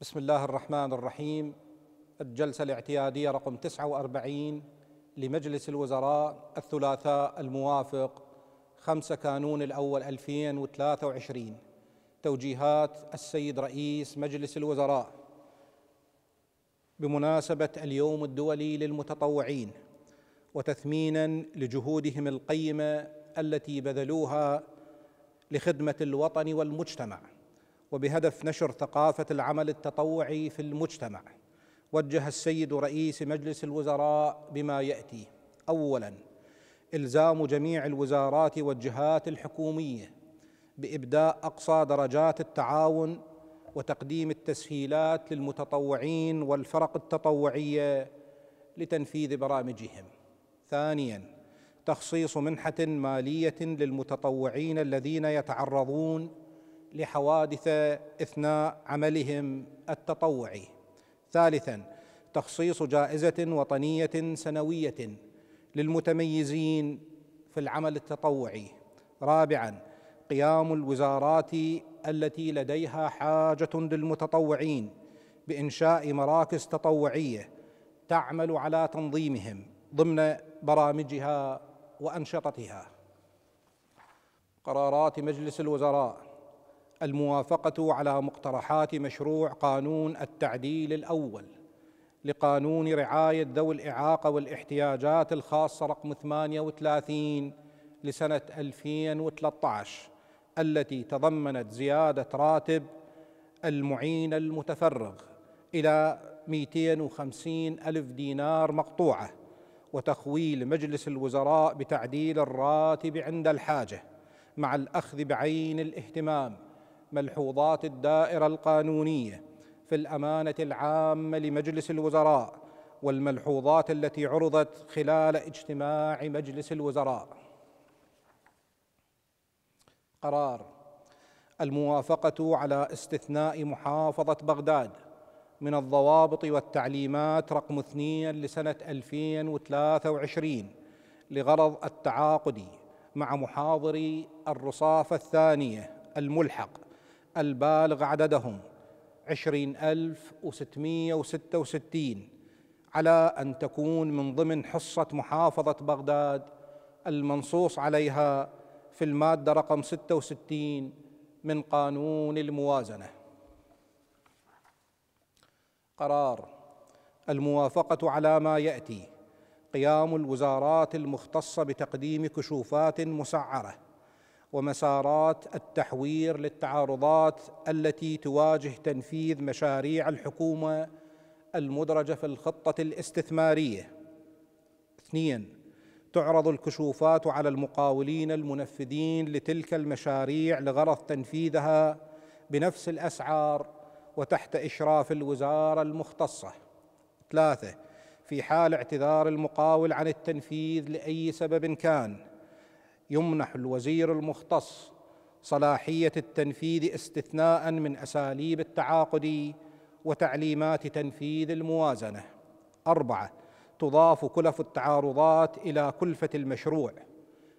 بسم الله الرحمن الرحيم الجلسة الاعتيادية رقم 49 لمجلس الوزراء الثلاثاء الموافق 5 كانون الأول 2023 توجيهات السيد رئيس مجلس الوزراء بمناسبة اليوم الدولي للمتطوعين وتثمينا لجهودهم القيمة التي بذلوها لخدمة الوطن والمجتمع وبهدف نشر ثقافة العمل التطوعي في المجتمع وجه السيد رئيس مجلس الوزراء بما يأتي أولاً إلزام جميع الوزارات والجهات الحكومية بإبداء أقصى درجات التعاون وتقديم التسهيلات للمتطوعين والفرق التطوعية لتنفيذ برامجهم. ثانياً تخصيص منحة مالية للمتطوعين الذين يتعرضون لحوادث اثناء عملهم التطوعي ثالثا تخصيص جائزه وطنيه سنويه للمتميزين في العمل التطوعي رابعا قيام الوزارات التي لديها حاجه للمتطوعين بانشاء مراكز تطوعيه تعمل على تنظيمهم ضمن برامجها وانشطتها قرارات مجلس الوزراء الموافقه على مقترحات مشروع قانون التعديل الاول لقانون رعايه ذوي الاعاقه والاحتياجات الخاصه رقم 38 لسنه 2013 التي تضمنت زياده راتب المعين المتفرغ الى 250 ألف دينار مقطوعة وتخويل مجلس الوزراء بتعديل الراتب عند الحاجة مع الأخذ بعين الاهتمام ملحوظات الدائرة القانونية في الأمانة العامة لمجلس الوزراء والملحوظات التي عرضت خلال اجتماع مجلس الوزراء قرار الموافقة على استثناء محافظة بغداد من الضوابط والتعليمات رقم اثنين لسنة 2023 لغرض التعاقد مع محاضري الرصافة الثانية الملحق البالغ عددهم عشرين ألف وستمائة وستة وستين على أن تكون من ضمن حصة محافظة بغداد المنصوص عليها في المادة رقم ستة وستين من قانون الموازنة قرار الموافقة على ما يأتي قيام الوزارات المختصة بتقديم كشوفات مسعرة ومسارات التحوير للتعارضات التي تواجه تنفيذ مشاريع الحكومه المدرجه في الخطه الاستثماريه. اثنين تعرض الكشوفات على المقاولين المنفذين لتلك المشاريع لغرض تنفيذها بنفس الاسعار وتحت اشراف الوزاره المختصه. ثلاثه في حال اعتذار المقاول عن التنفيذ لاي سبب كان يمنح الوزير المختص صلاحيه التنفيذ استثناء من اساليب التعاقد وتعليمات تنفيذ الموازنه اربعه تضاف كلف التعارضات الى كلفه المشروع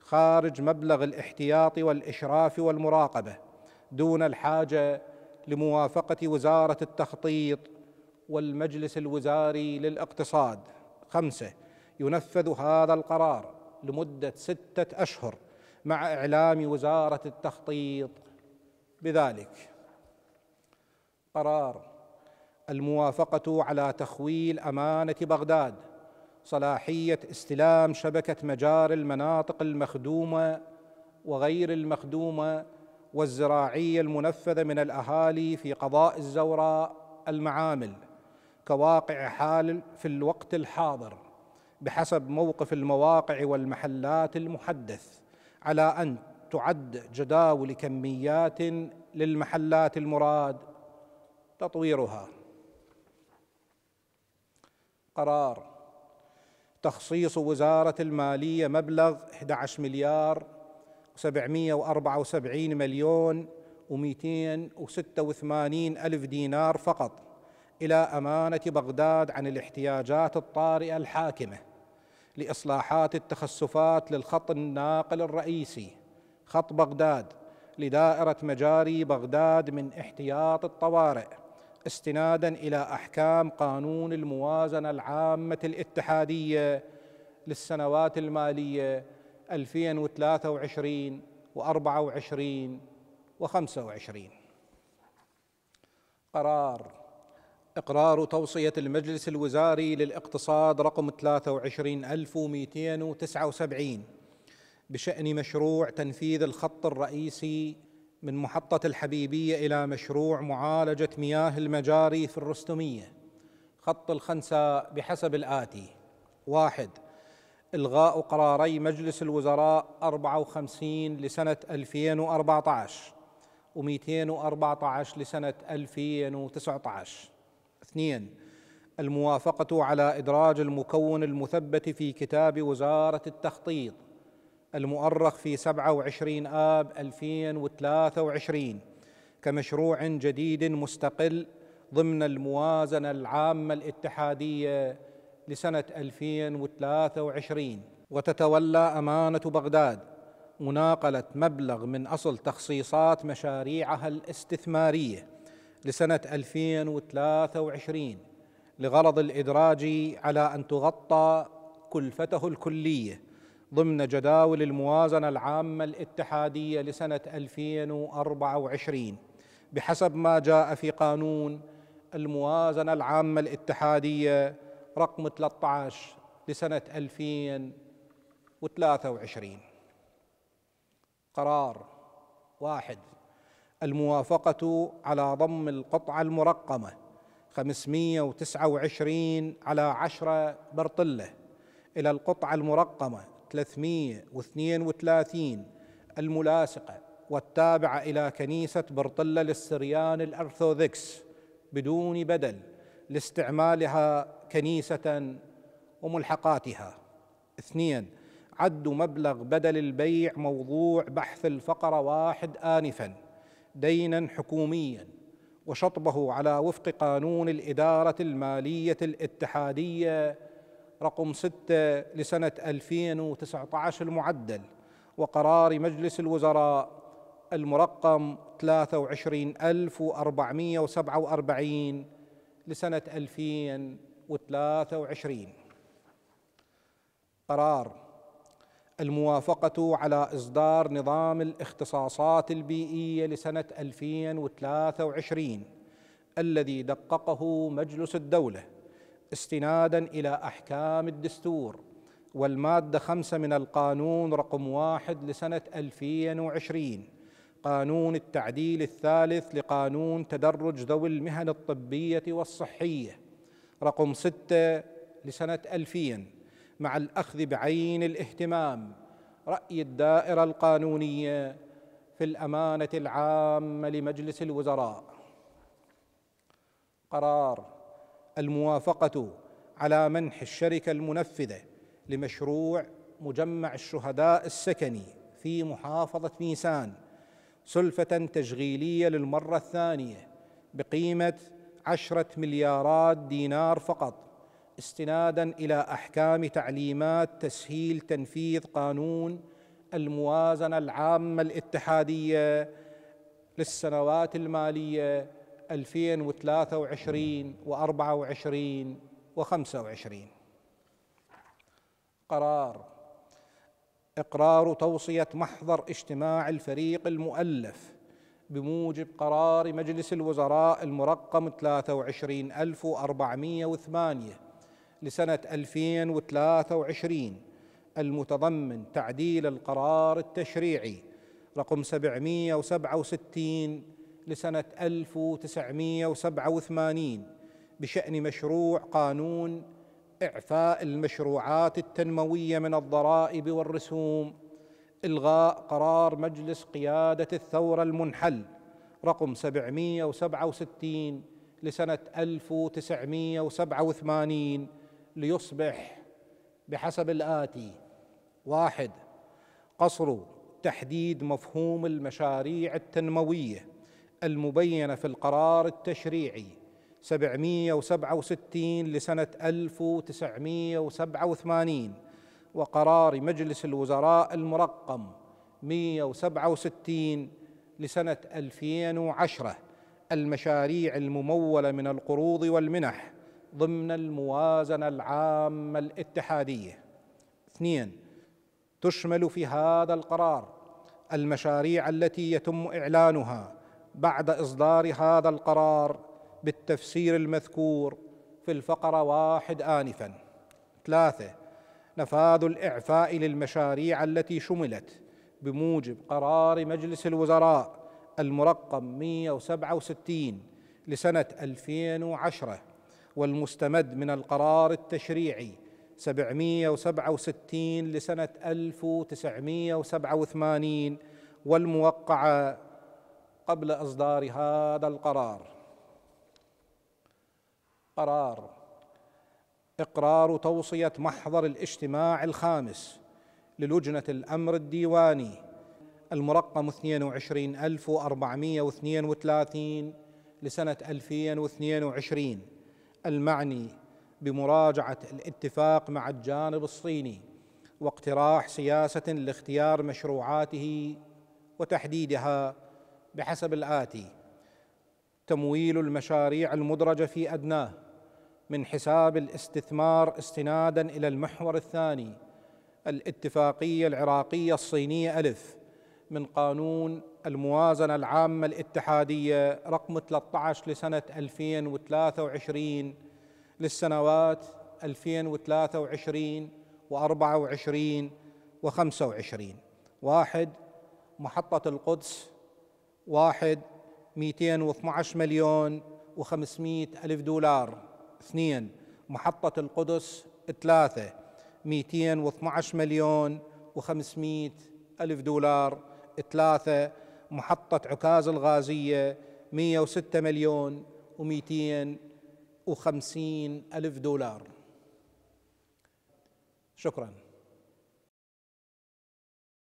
خارج مبلغ الاحتياط والاشراف والمراقبه دون الحاجه لموافقه وزاره التخطيط والمجلس الوزاري للاقتصاد خمسه ينفذ هذا القرار لمدة ستة أشهر مع إعلام وزارة التخطيط بذلك قرار الموافقة على تخويل أمانة بغداد صلاحية استلام شبكة مجار المناطق المخدومة وغير المخدومة والزراعية المنفذة من الأهالي في قضاء الزوراء المعامل كواقع حال في الوقت الحاضر بحسب موقف المواقع والمحلات المحدث على ان تعد جداول كميات للمحلات المراد تطويرها قرار تخصيص وزارة المالية مبلغ 11 مليار 774 مليون و286 ألف دينار فقط إلى أمانة بغداد عن الاحتياجات الطارئة الحاكمة لاصلاحات التخسفات للخط الناقل الرئيسي خط بغداد لدائره مجاري بغداد من احتياط الطوارئ استنادا الى احكام قانون الموازنه العامه الاتحاديه للسنوات الماليه 2023 و24 و25 قرار إقرار توصية المجلس الوزاري للاقتصاد رقم 23279 بشأن مشروع تنفيذ الخط الرئيسي من محطة الحبيبية إلى مشروع معالجة مياه المجاري في الرستمية خط الخنساء بحسب الآتي واحد إلغاء قراري مجلس الوزراء 54 لسنة 2014 و214 لسنة 2019 اثنين الموافقة على إدراج المكون المثبت في كتاب وزارة التخطيط المؤرخ في 27 آب 2023 كمشروع جديد مستقل ضمن الموازنة العامة الاتحادية لسنة 2023 وتتولى أمانة بغداد مناقلة مبلغ من أصل تخصيصات مشاريعها الاستثمارية لسنة 2023 لغرض الإدراج على أن تغطى كلفته الكلية ضمن جداول الموازنة العامة الاتحادية لسنة 2024 بحسب ما جاء في قانون الموازنة العامة الاتحادية رقم 13 لسنة 2023 قرار واحد الموافقة على ضم القطعة المرقمة 529 على 10 برطلة إلى القطعة المرقمة 332 الملاصقة والتابعة إلى كنيسة برطلة للسريان الأرثوذكس بدون بدل لاستعمالها كنيسة وملحقاتها اثنين عد مبلغ بدل البيع موضوع بحث الفقرة واحد آنفاً دينا حكوميا وشطبه على وفق قانون الإدارة المالية الاتحادية رقم 6 لسنة 2019 المعدل وقرار مجلس الوزراء المرقم 23447 لسنة 2023 قرار الموافقة على إصدار نظام الاختصاصات البيئية لسنة 2023 الذي دققه مجلس الدولة استنادا إلى أحكام الدستور والمادة خمسة من القانون رقم واحد لسنة 2020 قانون التعديل الثالث لقانون تدرج ذوي المهن الطبية والصحية رقم ستة لسنة 2000 مع الاخذ بعين الاهتمام راي الدائره القانونيه في الامانه العامه لمجلس الوزراء قرار الموافقه على منح الشركه المنفذه لمشروع مجمع الشهداء السكني في محافظه ميسان سلفه تشغيليه للمره الثانيه بقيمه عشره مليارات دينار فقط استنادا الى احكام تعليمات تسهيل تنفيذ قانون الموازنه العامه الاتحاديه للسنوات الماليه 2023 و24 و25 قرار اقرار توصيه محضر اجتماع الفريق المؤلف بموجب قرار مجلس الوزراء المرقم 23408 لسنة 2023 المتضمن تعديل القرار التشريعي رقم 767 لسنة 1987 بشأن مشروع قانون إعفاء المشروعات التنموية من الضرائب والرسوم إلغاء قرار مجلس قيادة الثورة المنحل رقم 767 لسنة 1987 ليصبح بحسب الآتي واحد قصر تحديد مفهوم المشاريع التنموية المبينة في القرار التشريعي 767 لسنة 1987 وقرار مجلس الوزراء المرقم 167 لسنة 2010 المشاريع الممولة من القروض والمنح ضمن الموازنه العامه الاتحاديه اثنين تشمل في هذا القرار المشاريع التي يتم اعلانها بعد اصدار هذا القرار بالتفسير المذكور في الفقره واحد انفا ثلاثه نفاذ الاعفاء للمشاريع التي شملت بموجب قرار مجلس الوزراء المرقم 167 لسنه 2010 والمستمد من القرار التشريعي 767 لسنة 1987 والموقعة قبل إصدار هذا القرار قرار إقرار توصية محضر الاجتماع الخامس للجنة الأمر الديواني المرقم 22432 لسنة 2022 المعني بمراجعه الاتفاق مع الجانب الصيني واقتراح سياسه لاختيار مشروعاته وتحديدها بحسب الاتي تمويل المشاريع المدرجه في ادناه من حساب الاستثمار استنادا الى المحور الثاني الاتفاقيه العراقيه الصينيه الف من قانون الموازنة العامة الاتحادية رقم 13 لسنة 2023 للسنوات 2023 و24 و25 واحد محطة القدس واحد 212 مليون و500 ألف دولار اثنين محطة القدس ثلاثة 212 مليون و500 ألف دولار ثلاثة محطة عكاز الغازية 106 مليون و250 ألف دولار شكراً